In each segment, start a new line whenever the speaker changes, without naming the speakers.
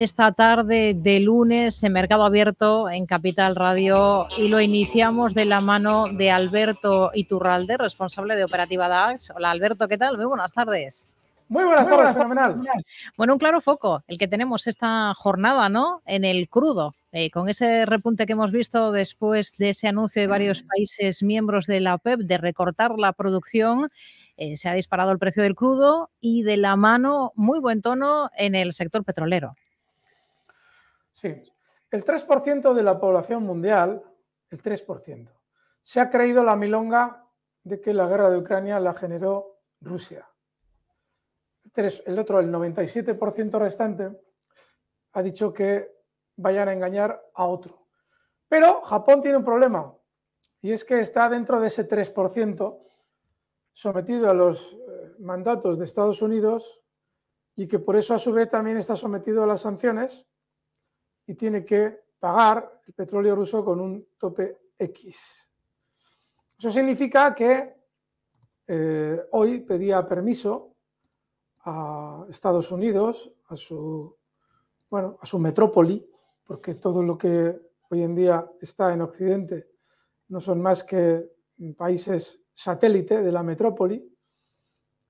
esta tarde de lunes en Mercado Abierto en Capital Radio y lo iniciamos de la mano de Alberto Iturralde, responsable de Operativa DAX. Hola Alberto, ¿qué tal? Muy buenas tardes. Muy buenas, tardes, fenomenal. Bueno, un claro foco, el que tenemos esta jornada, ¿no? En el crudo, eh, con ese repunte que hemos visto después de ese anuncio de varios países miembros de la OPEP de recortar la producción. Eh, se ha disparado el precio del crudo y de la mano, muy buen tono en el sector petrolero.
Sí, el 3% de la población mundial, el 3%, se ha creído la milonga de que la guerra de Ucrania la generó Rusia. El otro, el 97% restante, ha dicho que vayan a engañar a otro. Pero Japón tiene un problema, y es que está dentro de ese 3% sometido a los eh, mandatos de Estados Unidos y que por eso a su vez también está sometido a las sanciones y tiene que pagar el petróleo ruso con un tope X. Eso significa que eh, hoy pedía permiso a Estados Unidos, a su, bueno, a su metrópoli, porque todo lo que hoy en día está en Occidente no son más que países satélite de la metrópoli,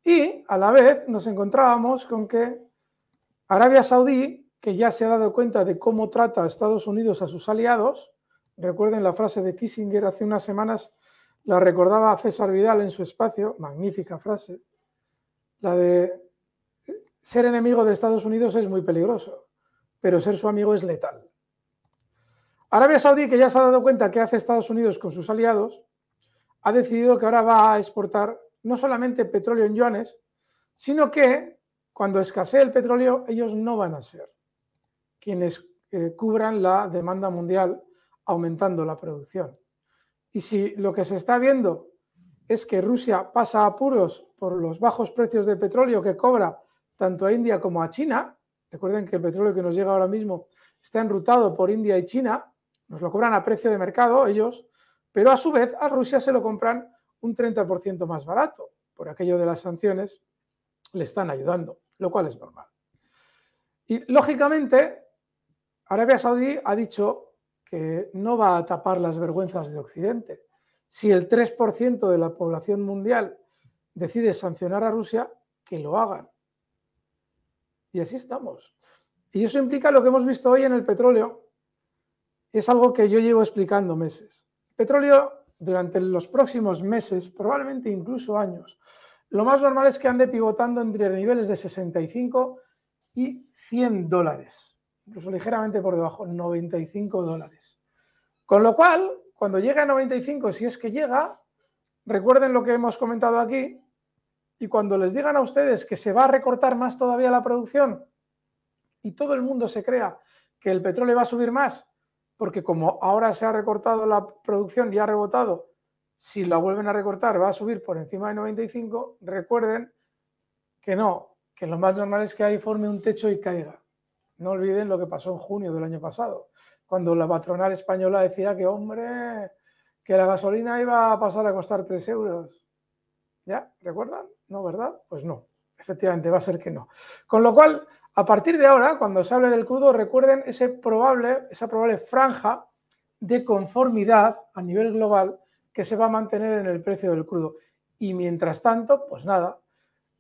y a la vez nos encontrábamos con que Arabia Saudí que ya se ha dado cuenta de cómo trata a Estados Unidos a sus aliados. Recuerden la frase de Kissinger hace unas semanas, la recordaba César Vidal en su espacio, magnífica frase, la de ser enemigo de Estados Unidos es muy peligroso, pero ser su amigo es letal. Arabia Saudí, que ya se ha dado cuenta que hace Estados Unidos con sus aliados, ha decidido que ahora va a exportar no solamente petróleo en yuanes, sino que cuando escasee el petróleo ellos no van a ser quienes eh, cubran la demanda mundial aumentando la producción. Y si lo que se está viendo es que Rusia pasa apuros por los bajos precios de petróleo que cobra tanto a India como a China, recuerden que el petróleo que nos llega ahora mismo está enrutado por India y China, nos lo cobran a precio de mercado ellos, pero a su vez a Rusia se lo compran un 30% más barato. Por aquello de las sanciones, le están ayudando, lo cual es normal. Y lógicamente, Arabia Saudí ha dicho que no va a tapar las vergüenzas de Occidente. Si el 3% de la población mundial decide sancionar a Rusia, que lo hagan. Y así estamos. Y eso implica lo que hemos visto hoy en el petróleo. Es algo que yo llevo explicando meses. petróleo durante los próximos meses, probablemente incluso años, lo más normal es que ande pivotando entre niveles de 65 y 100 dólares incluso ligeramente por debajo, 95 dólares. Con lo cual, cuando llegue a 95, si es que llega, recuerden lo que hemos comentado aquí, y cuando les digan a ustedes que se va a recortar más todavía la producción y todo el mundo se crea que el petróleo va a subir más, porque como ahora se ha recortado la producción y ha rebotado, si la vuelven a recortar va a subir por encima de 95, recuerden que no, que lo más normal es que ahí forme un techo y caiga. No olviden lo que pasó en junio del año pasado, cuando la patronal española decía que, hombre, que la gasolina iba a pasar a costar 3 euros. ¿Ya? ¿Recuerdan? ¿No, verdad? Pues no. Efectivamente, va a ser que no. Con lo cual, a partir de ahora, cuando se hable del crudo, recuerden ese probable, esa probable franja de conformidad a nivel global que se va a mantener en el precio del crudo. Y mientras tanto, pues nada,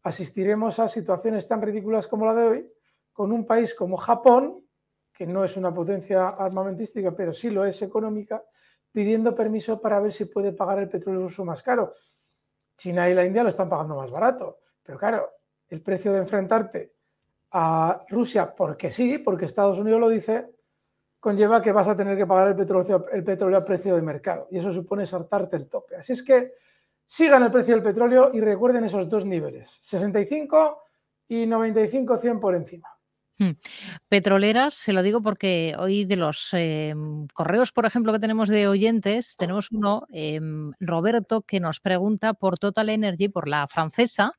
asistiremos a situaciones tan ridículas como la de hoy, con un país como Japón, que no es una potencia armamentística, pero sí lo es económica, pidiendo permiso para ver si puede pagar el petróleo ruso más caro. China y la India lo están pagando más barato, pero claro, el precio de enfrentarte a Rusia, porque sí, porque Estados Unidos lo dice, conlleva que vas a tener que pagar el petróleo, el petróleo a precio de mercado y eso supone saltarte el tope. Así es que sigan el precio del petróleo y recuerden esos dos niveles, 65 y 95, 100 por encima. Hmm.
Petroleras, se lo digo porque hoy de los eh, correos, por ejemplo, que tenemos de oyentes, tenemos uno, em, Roberto, que nos pregunta por Total Energy, por la francesa,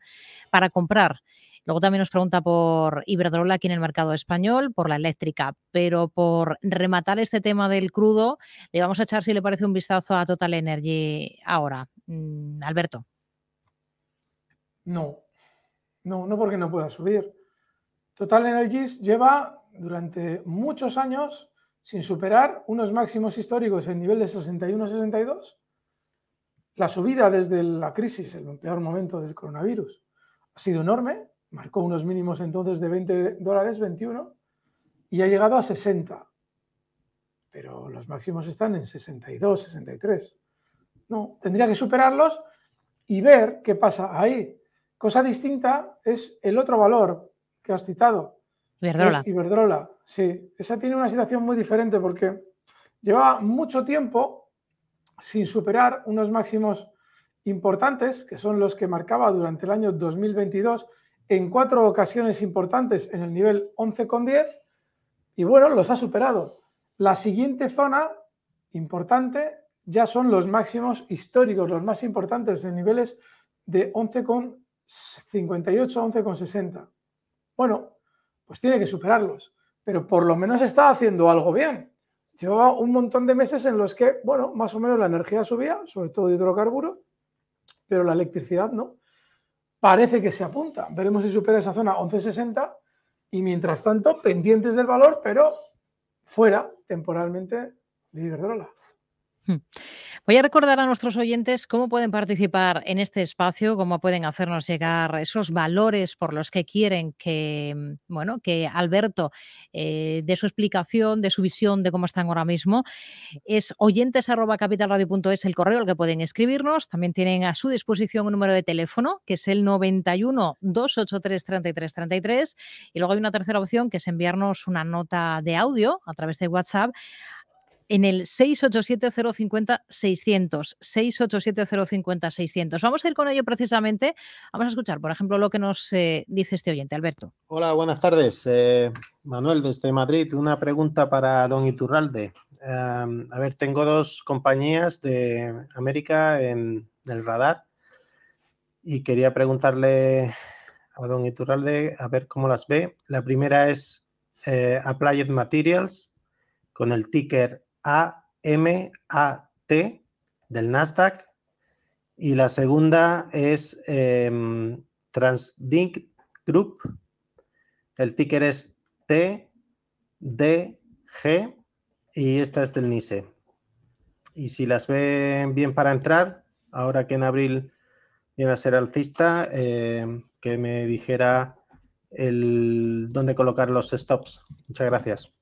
para comprar. Luego también nos pregunta por Iberdrola aquí en el mercado español, por la eléctrica, pero por rematar este tema del crudo, le vamos a echar, si le parece, un vistazo a Total Energy ahora. Mm, Alberto.
No, no, no porque no pueda subir. Total Energy lleva durante muchos años sin superar unos máximos históricos en nivel de 61-62, la subida desde la crisis, el peor momento del coronavirus, ha sido enorme, marcó unos mínimos entonces de 20 dólares, 21, y ha llegado a 60. Pero los máximos están en 62, 63. No, tendría que superarlos y ver qué pasa ahí. Cosa distinta es el otro valor que has citado. Iberdrola. Es Iberdrola, sí. Esa tiene una situación muy diferente porque llevaba mucho tiempo sin superar unos máximos importantes, que son los que marcaba durante el año 2022, en cuatro ocasiones importantes en el nivel 11,10, y bueno, los ha superado. La siguiente zona importante ya son los máximos históricos, los más importantes en niveles de 11,58, 11,60. Bueno, pues tiene que superarlos, pero por lo menos está haciendo algo bien. Lleva un montón de meses en los que, bueno, más o menos la energía subía, sobre todo de hidrocarburos, pero la electricidad no. Parece que se apunta. Veremos si supera esa zona 1160 y mientras tanto pendientes del valor, pero fuera temporalmente de Iberdrola.
Hmm. Voy a recordar a nuestros oyentes cómo pueden participar en este espacio, cómo pueden hacernos llegar esos valores por los que quieren que, mm, bueno, que Alberto, eh, de su explicación, de su visión de cómo están ahora mismo, es oyentes.capitalradio.es el correo al que pueden escribirnos. También tienen a su disposición un número de teléfono, que es el 91 283 33 33. Y luego hay una tercera opción, que es enviarnos una nota de audio a través de WhatsApp en el 687-050-600. 687-050-600. Vamos a ir con ello precisamente. Vamos a escuchar, por ejemplo, lo que nos eh, dice este oyente, Alberto.
Hola, buenas tardes. Eh, Manuel, desde Madrid, una pregunta para don Iturralde. Em, a ver, tengo dos compañías de América en el radar y quería preguntarle a don Iturralde a ver cómo las ve. La primera es eh, Applied Materials con el ticker AMAT del Nasdaq y la segunda es eh, Transdink Group. El ticker es TDG y esta es del NICE. Y si las ven bien para entrar, ahora que en abril viene a ser alcista, em, que me dijera el dónde colocar los stops. Muchas gracias.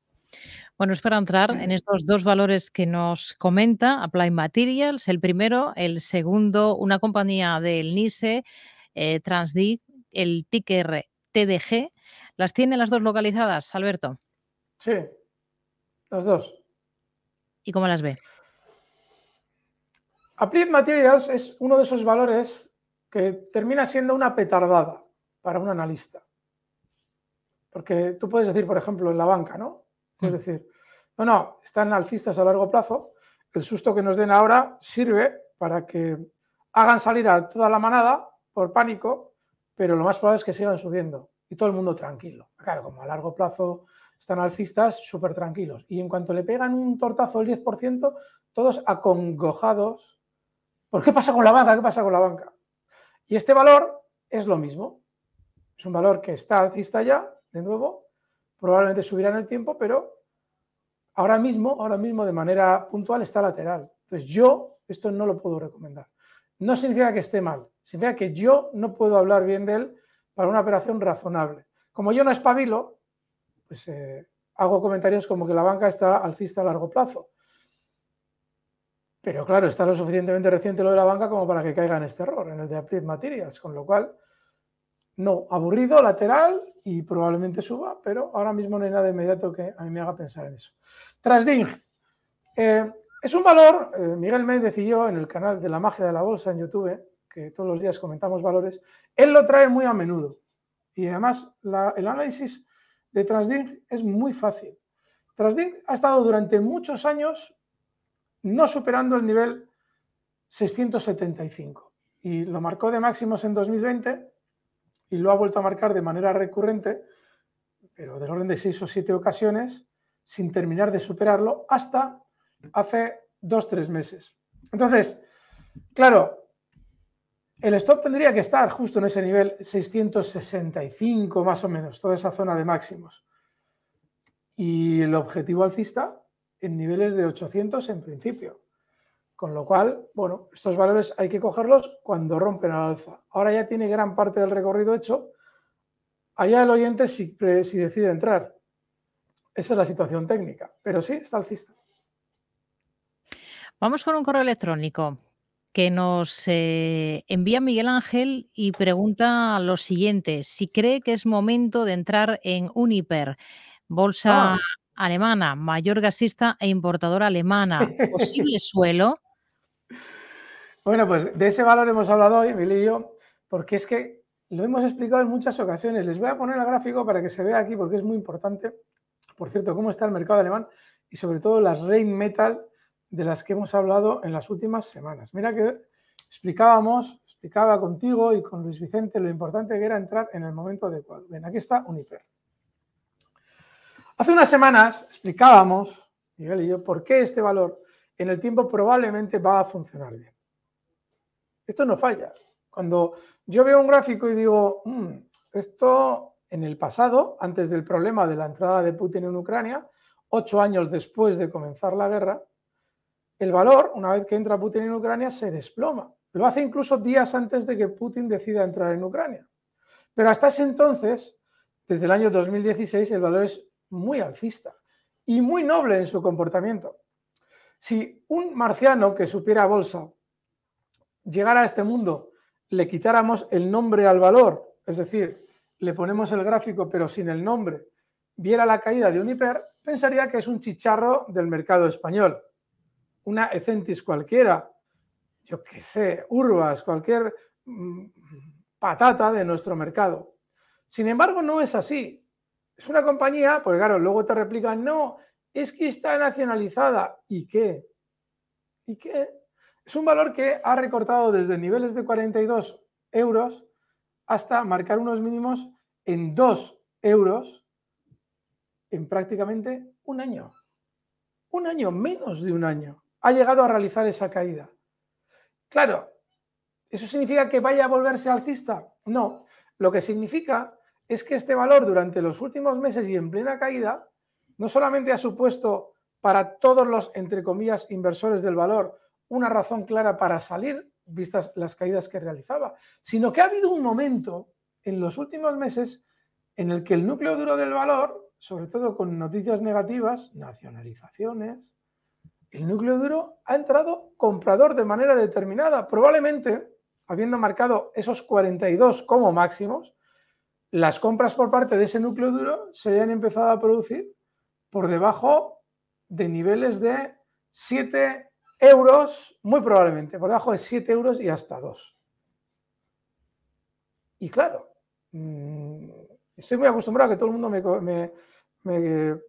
Bueno, es para entrar en estos dos valores que nos comenta Applied Materials. El primero, el segundo, una compañía del NISE, eh, el ticker TDG. ¿Las tiene las dos localizadas, Alberto? Sí, las dos. ¿Y cómo las ve?
Applied Materials es uno de esos valores que termina siendo una petardada para un analista. Porque tú puedes decir, por ejemplo, en la banca, ¿no? Es mm. decir, no, no, están alcistas a largo plazo. El susto que nos den ahora sirve para que hagan salir a toda la manada por pánico, pero lo más probable es que sigan subiendo y todo el mundo tranquilo. Claro, como a largo plazo están alcistas, súper tranquilos. Y en cuanto le pegan un tortazo el 10%, todos acongojados. ¿Por pues, qué pasa con la banca? ¿Qué pasa con la banca? Y este valor es lo mismo. Es un valor que está alcista ya, de nuevo, probablemente subirá en el tiempo, pero Ahora mismo, ahora mismo de manera puntual está lateral. Entonces yo esto no lo puedo recomendar. No significa que esté mal, significa que yo no puedo hablar bien de él para una operación razonable. Como yo no espabilo, pues eh, hago comentarios como que la banca está alcista a largo plazo. Pero claro, está lo suficientemente reciente lo de la banca como para que caiga en este error, en el de Applied Materials, con lo cual no, aburrido, lateral y probablemente suba, pero ahora mismo no hay nada inmediato que a mí me haga pensar en eso. Trasding. Eh, es un valor, eh, Miguel me decidió en el canal de la magia de la bolsa en YouTube, que todos los días comentamos valores, él lo trae muy a menudo. Y además el análisis de Transding es muy fácil. Transding ha estado durante muchos años no superando el nivel 675 y lo marcó de máximos en 2020 y lo ha vuelto a marcar de manera recurrente, pero del orden de seis o siete ocasiones, sin terminar de superarlo hasta hace dos, tres meses. Entonces, claro, el stop tendría que estar justo en ese nivel 665 más o menos, toda esa zona de máximos. Y el objetivo alcista en niveles de 800 en principio. Con lo cual, bueno, estos valores hay que cogerlos cuando rompen al alza. Ahora ya tiene gran parte del recorrido hecho. Allá el oyente si, decide entrar. Esa es la situación técnica, pero sí, está alcista.
Vamos con un correo electrónico que nos eh, envía Miguel Ángel y pregunta lo siguiente, si cree que es momento de entrar en Uniper, bolsa ah. alemana, mayor gasista e importadora alemana, posible suelo.
Bueno, pues de ese valor hemos hablado hoy, Emilio y yo, porque es que lo hemos explicado en muchas ocasiones. Les voy a poner el gráfico para que se vea aquí porque es muy importante. Por cierto, cómo está el mercado alemán y sobre todo las rain metal de las que hemos hablado en las últimas semanas. Mira que explicábamos, explicaba contigo y con Luis Vicente lo importante que era entrar en el momento adecuado. Ven, aquí está Uniper. Hace unas semanas explicábamos, Miguel y yo, por qué este valor en el tiempo probablemente va a funcionar bien. Esto no falla. Cuando yo veo un gráfico y digo, mm, esto en el pasado, antes del problema de la entrada de Putin en Ucrania, ocho años después de comenzar la guerra, el valor, una vez que entra Putin en Ucrania, se desploma. Lo hace incluso días antes de que Putin decida entrar en Ucrania. Pero hasta ese entonces, desde el año 2016, el valor es muy alcista y muy noble en su comportamiento. Si un marciano que supiera bolsa llegara a este mundo, le quitáramos el nombre al valor, es decir, le ponemos el gráfico pero sin el nombre, viera la caída de un hiper, pensaría que es un chicharro del mercado español, una Ecentis cualquiera, yo qué sé, Urbas, cualquier mm, patata de nuestro mercado. Sin embargo, no es así. Es una compañía, porque claro, luego te replican, no, es que está nacionalizada. ¿Y qué? ¿Y qué? Es un valor que ha recortado desde niveles de 42 euros hasta marcar unos mínimos en 2 euros en prácticamente un año. Un año, menos de un año. Ha llegado a realizar esa caída. Claro, ¿eso significa que vaya a volverse alcista? No. Lo que significa es que este valor durante los últimos meses y en plena caída no solamente ha supuesto para todos los, entre comillas, inversores del valor una razón clara para salir, vistas las caídas que realizaba, sino que ha habido un momento en los últimos meses en el que el núcleo duro del valor, sobre todo con noticias negativas, nacionalizaciones, el núcleo duro ha entrado comprador de manera determinada, probablemente habiendo marcado esos 42 como máximos, las compras por parte de ese núcleo duro se hayan empezado a producir por debajo de niveles de 7 euros, muy probablemente, por debajo de 7 euros y hasta 2. Y claro, mm, estoy muy acostumbrado a que todo el mundo me,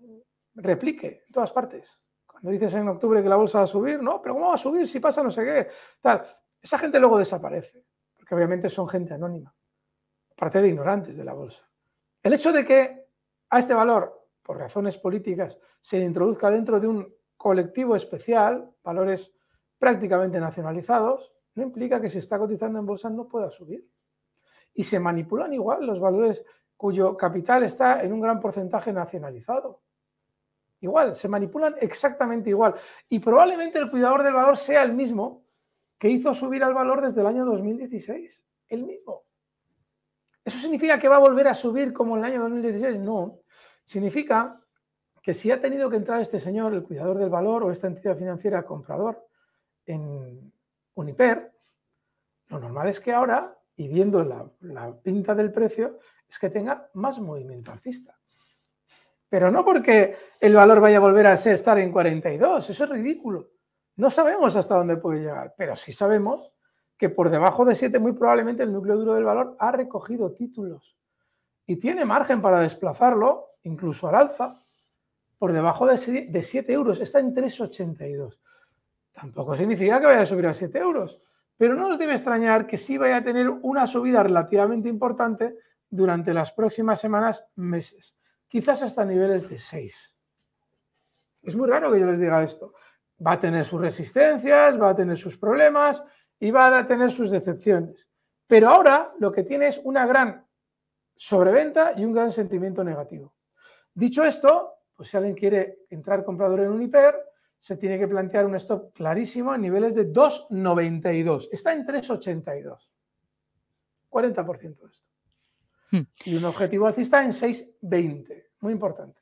replique en todas partes. Cuando dices en octubre que la bolsa va a subir, no, pero ¿cómo va a subir si pasa no sé qué? Tal. Esa gente luego desaparece, porque obviamente son gente anónima, parte de ignorantes de la bolsa. El hecho de que a este valor por razones políticas, se introduzca dentro de un colectivo especial, valores prácticamente nacionalizados, no implica que si está cotizando en bolsa no pueda subir. Y se manipulan igual los valores cuyo capital está en un gran porcentaje nacionalizado. Igual, se manipulan exactamente igual. Y probablemente el cuidador del valor sea el mismo que hizo subir al valor desde el año 2016. El mismo. ¿Eso significa que va a volver a subir como en el año 2016? No. Significa que si ha tenido que entrar este señor, el cuidador del valor o esta entidad financiera comprador en Uniper, lo normal es que ahora, y viendo la, pinta del precio, es que tenga más movimiento alcista. Pero no porque el valor vaya a volver a estar en 42, eso es ridículo. No sabemos hasta dónde puede llegar, pero sí sabemos que por debajo de 7 muy probablemente el núcleo duro del valor ha recogido títulos y tiene margen para desplazarlo incluso al alza, por debajo de, 7 euros. Está en 3,82. Tampoco significa que vaya a subir a 7 euros, pero no nos debe extrañar que sí vaya a tener una subida relativamente importante durante las próximas semanas, meses, quizás hasta niveles de 6. Es muy raro que yo les diga esto. Va a tener sus resistencias, va a tener sus problemas y va a tener sus decepciones. Pero ahora lo que tiene es una gran sobreventa y un gran sentimiento negativo. Dicho esto, pues si alguien quiere entrar comprador en Uniper, se tiene que plantear un stop clarísimo en niveles de 2,92. Está en 3,82. 40% de esto. Hmm. Y un objetivo alcista en 6,20. Muy importante.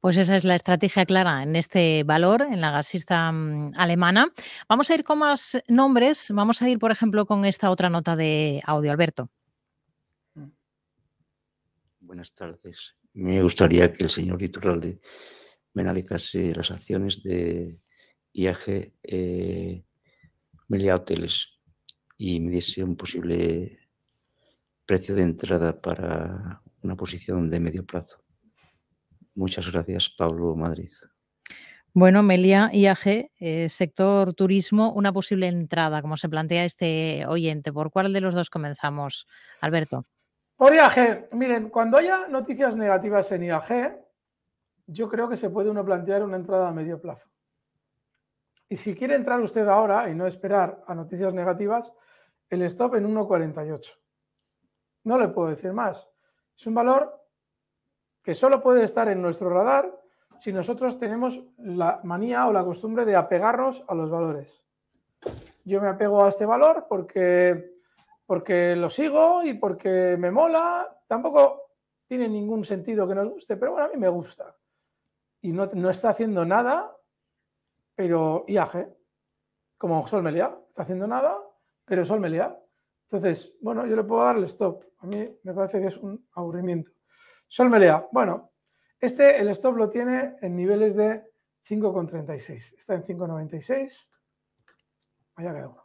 Pues esa es la estrategia clara en este valor, en la gasista mm, alemana. Vamos a ir con más nombres. Vamos a ir, por ejemplo, con esta otra nota de audio, Alberto.
Buenas tardes me gustaría que el señor Iturralde me analizase las acciones de IAG eh, Melia Hoteles y me diese un posible precio de entrada para una posición de medio plazo. Muchas gracias, Pablo Madrid.
Bueno, Melia, IAG, eh, sector turismo, una posible entrada, como se plantea este oyente. ¿Por cuál de los dos comenzamos, Alberto?
Por IAG, miren, cuando haya noticias negativas en IAG, yo creo que se puede uno plantear una entrada a medio plazo. Y si quiere entrar usted ahora y no esperar a noticias negativas, el stop en 1.48. No le puedo decir más. Es un valor que solo puede estar en nuestro radar si nosotros tenemos la manía o la costumbre de apegarnos a los valores. Yo me apego a este valor porque porque lo sigo y porque me mola. Tampoco tiene ningún sentido que nos guste, pero bueno, a mí me gusta. Y no, no está haciendo nada, pero IAG, como Sol está haciendo nada, pero Sol Entonces, bueno, yo le puedo dar el stop. A mí me parece que es un aburrimiento. Sol Meliá, bueno, este el stop lo tiene en niveles de 5,36. Está en 5,96. Vaya cada uno.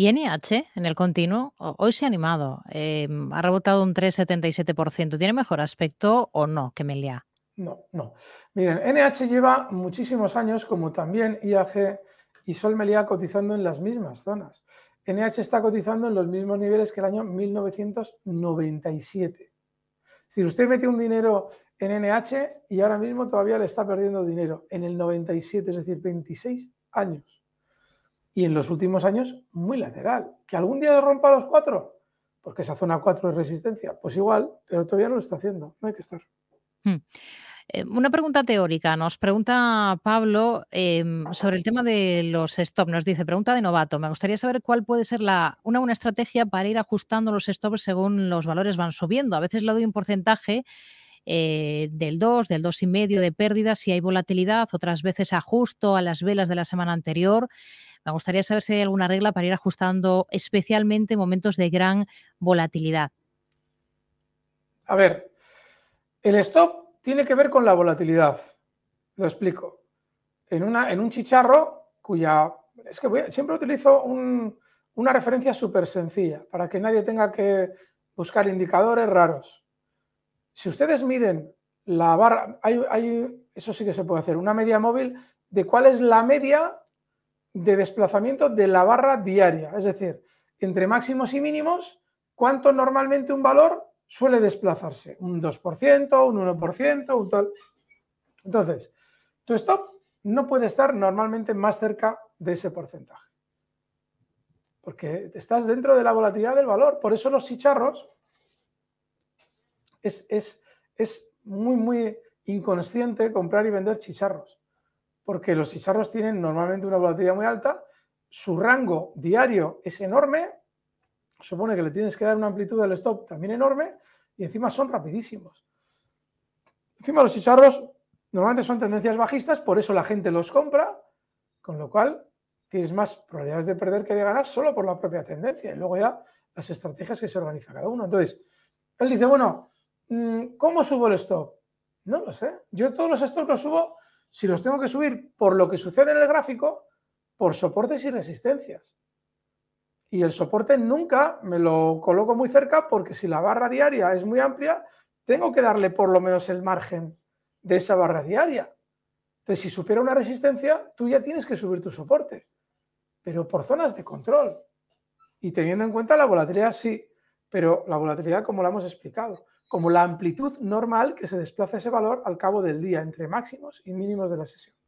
Y NH, en el continuo, hoy se ha animado, eh, mm, ha rebotado un 3,77%. ¿Tiene mejor aspecto o no que Meliá?
No, no. Miren, NH lleva muchísimos años, como también IAG y Sol Meliá, cotizando en las mismas zonas. NH está cotizando en los mismos niveles que el año 1997. Si usted mete un dinero en NH y ahora mismo todavía le está perdiendo dinero en el 97, es decir, 26 años y en los últimos años muy lateral. ¿Que algún día rompa los cuatro? Porque esa zona cuatro es resistencia. Pues igual, pero todavía no lo está haciendo. No hay que estar.
Hmm. Eh, una pregunta teórica. Nos pregunta Pablo em, sobre el tema de los stop. Nos dice, pregunta de novato. Me gustaría saber cuál puede ser la, una, una estrategia para ir ajustando los stops según los valores van subiendo. A veces le doy un porcentaje eh, del 2, del 2,5 de pérdida si hay volatilidad, otras veces ajusto a las velas de la semana anterior. Me gustaría saber si hay alguna regla para ir ajustando especialmente momentos de gran volatilidad.
A ver, el stop tiene que ver con la volatilidad. Lo explico. En, una, en un chicharro cuya... Es que siempre utilizo una referencia súper sencilla para que nadie tenga que buscar indicadores raros. Si ustedes miden la barra, hay, eso sí que se puede hacer, una media móvil de cuál es la media de desplazamiento de la barra diaria, es decir, entre máximos y mínimos, cuánto normalmente un valor suele desplazarse, un 2%, un 1%, un tal. Entonces, tu stop no puede estar normalmente más cerca de ese porcentaje, porque estás dentro de la volatilidad del valor, por eso los chicharros es, es, es muy, muy inconsciente comprar y vender chicharros porque los chicharros tienen normalmente una volatilidad muy alta, su rango diario es enorme, supone que le tienes que dar una amplitud del stop también enorme y encima son rapidísimos. Encima los chicharros normalmente son tendencias bajistas, por eso la gente los compra, con lo cual tienes más probabilidades de perder que de ganar solo por la propia tendencia y luego ya las estrategias que se organiza cada uno. Entonces, él dice, bueno, mm, ¿cómo subo el stop? No lo sé. Yo todos los stops los subo si los tengo que subir por lo que sucede en el gráfico, por soportes y resistencias. Y el soporte nunca me lo coloco muy cerca porque si la barra diaria es muy amplia, tengo que darle por lo menos el margen de esa barra diaria. Entonces, si supiera una resistencia, tú ya tienes que subir tu soporte, pero por zonas de control. Y teniendo en cuenta la volatilidad, sí, pero la volatilidad como la hemos explicado como la amplitud normal que se desplaza ese valor al cabo del día entre máximos y mínimos de la sesión.